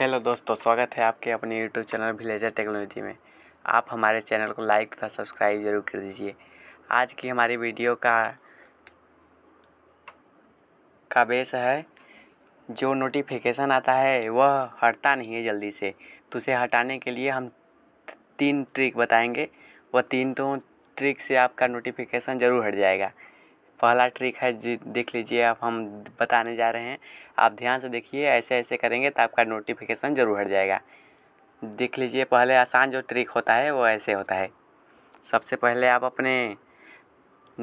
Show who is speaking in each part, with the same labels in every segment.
Speaker 1: hello दोस्तों स्वागत है आपके अपने यूट्यूब चैनल विलेजर टेक्नोलॉजी में आप हमारे चैनल को लाइक तथा सब्सक्राइब जरूर कर दीजिए आज की हमारी वीडियो का का बेस है जो नोटिफिकेशन आता है वह हटता नहीं है जल्दी से तो उसे हटाने के लिए हम तीन ट्रिक बताएंगे वह तीन तो ट्रिक से आपका नोटिफिकेशन ज़रूर हट जाएगा पहला ट्रिक है जी देख लीजिए आप हम बताने जा रहे हैं आप ध्यान से देखिए ऐसे ऐसे करेंगे तो आपका नोटिफिकेशन ज़रूर हट जाएगा देख लीजिए पहले आसान जो ट्रिक होता है वो ऐसे होता है सबसे पहले आप अपने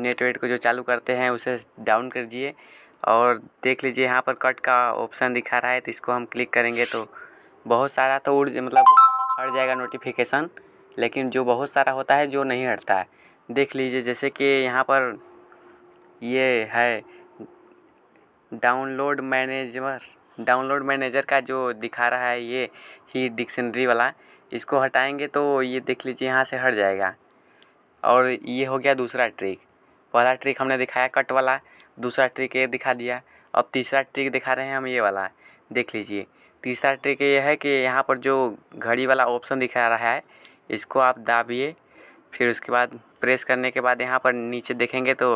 Speaker 1: नेटवेट को जो चालू करते हैं उसे डाउन कर दिए और देख लीजिए यहाँ पर कट का ऑप्शन दिखा रहा है तो इसको हम क्लिक करेंगे तो बहुत सारा तो उड़ मतलब हट जाएगा नोटिफिकेशन लेकिन जो बहुत सारा होता है जो नहीं हटता है देख लीजिए जैसे कि यहाँ पर ये है डाउनलोड मैनेजर डाउनलोड मैनेजर का जो दिखा रहा है ये ही डिक्शनरी वाला इसको हटाएंगे तो ये देख लीजिए यहाँ से हट जाएगा और ये हो गया दूसरा ट्रिक पहला ट्रिक हमने दिखाया कट वाला दूसरा ट्रिक ये दिखा दिया अब तीसरा ट्रिक दिखा रहे हैं हम ये वाला देख लीजिए तीसरा ट्रिक ये है कि यहाँ पर जो घड़ी वाला ऑप्शन दिखा रहा है इसको आप दाबिए फिर उसके बाद प्रेस करने के बाद यहाँ पर नीचे देखेंगे तो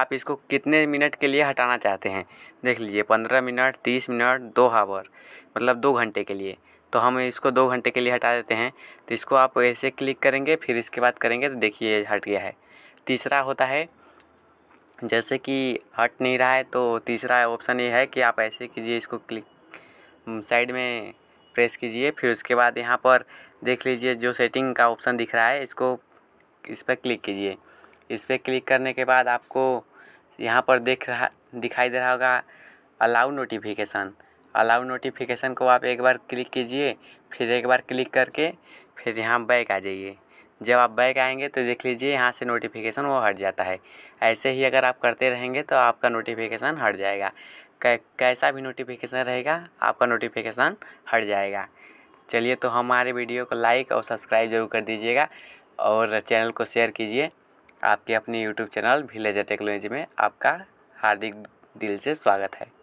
Speaker 1: आप इसको कितने मिनट के लिए हटाना चाहते हैं देख लीजिए पंद्रह मिनट तीस मिनट दो हावर मतलब दो घंटे के लिए तो हम इसको दो घंटे के लिए हटा देते हैं तो इसको आप ऐसे क्लिक करेंगे फिर इसके बाद करेंगे तो देखिए हट गया है तीसरा होता है जैसे कि हट नहीं रहा है तो तीसरा ऑप्शन ये है कि आप ऐसे कीजिए इसको क्लिक साइड में प्रेस कीजिए फिर उसके बाद यहाँ पर देख लीजिए जो सेटिंग का ऑप्शन दिख रहा है इसको इस पर क्लिक कीजिए इस पर क्लिक करने के बाद आपको यहाँ पर देख रहा दिखाई दे रहा होगा अलाउ नोटिफिकेशन अलाउ नोटिफिकेशन को आप एक बार क्लिक कीजिए फिर एक बार क्लिक करके फिर यहाँ बैक आ जाइए जब आप बैक आएंगे तो देख लीजिए यहाँ से नोटिफिकेशन वो हट जाता है ऐसे ही अगर आप करते रहेंगे तो आपका नोटिफिकेशन हट जाएगा कै, कैसा भी नोटिफिकेशन रहेगा आपका नोटिफिकेशन हट जाएगा चलिए तो हमारे वीडियो को लाइक और सब्सक्राइब जरूर कर दीजिएगा और चैनल को शेयर कीजिए आपके अपने यूट्यूब चैनल विलेजर टेक्नोलॉजी में आपका हार्दिक दिल से स्वागत है